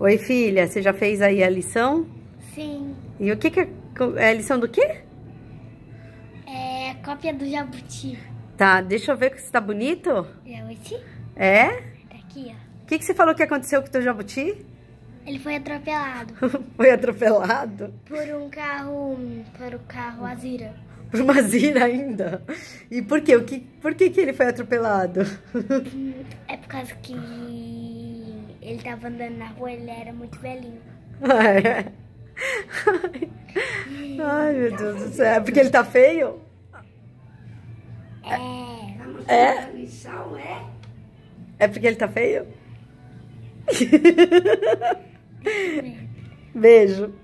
Oi, filha, você já fez aí a lição? Sim. E o que, que é, é a lição do quê? É cópia do jabuti. Tá, deixa eu ver se tá bonito. Jabuti? É? Tá aqui, ó. O que, que você falou que aconteceu com o teu jabuti? Ele foi atropelado. foi atropelado? Por um carro, por um carro Azira. Por uma Azira ainda? E por quê? O que, por que, que ele foi atropelado? é por causa que tava andando na rua, ele era muito velhinho. É. Ai, meu Deus do céu. É porque ele tá feio? É. É? É, é? é porque ele tá feio? Beijo.